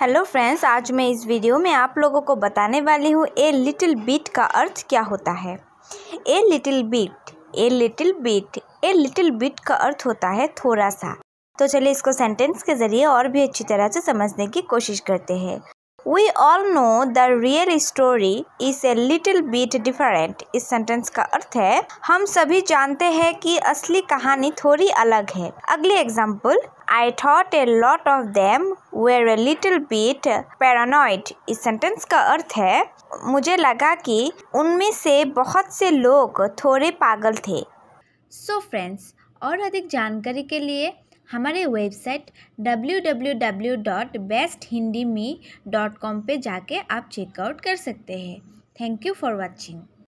hello friends आज मैं इस वीडियो में आप लोगों को बताने वाली हूँ ए लिटिल बीट का अर्थ क्या होता है a little bit a little bit a little bit का अर्थ होता है थोड़ा सा तो चलिए इसको सेंटेंस के ज़रिए और भी अच्छी तरह से समझने की कोशिश करते हैं we all know the real story is a little bit different इस सेंटेंस का अर्थ है हम सभी जानते हैं कि असली कहानी थोड़ी अलग है अगली example I thought a lot of them were a little bit paranoid इस सेंटेंस का अर्थ है मुझे लगा कि उनमें से बहुत से लोग थोड़े पागल थे सो so फ्रेंड्स और अधिक जानकारी के लिए हमारे वेबसाइट कॉम पे जाके आप चेकआउट कर सकते हैं थैंक यू फॉर वाचिंग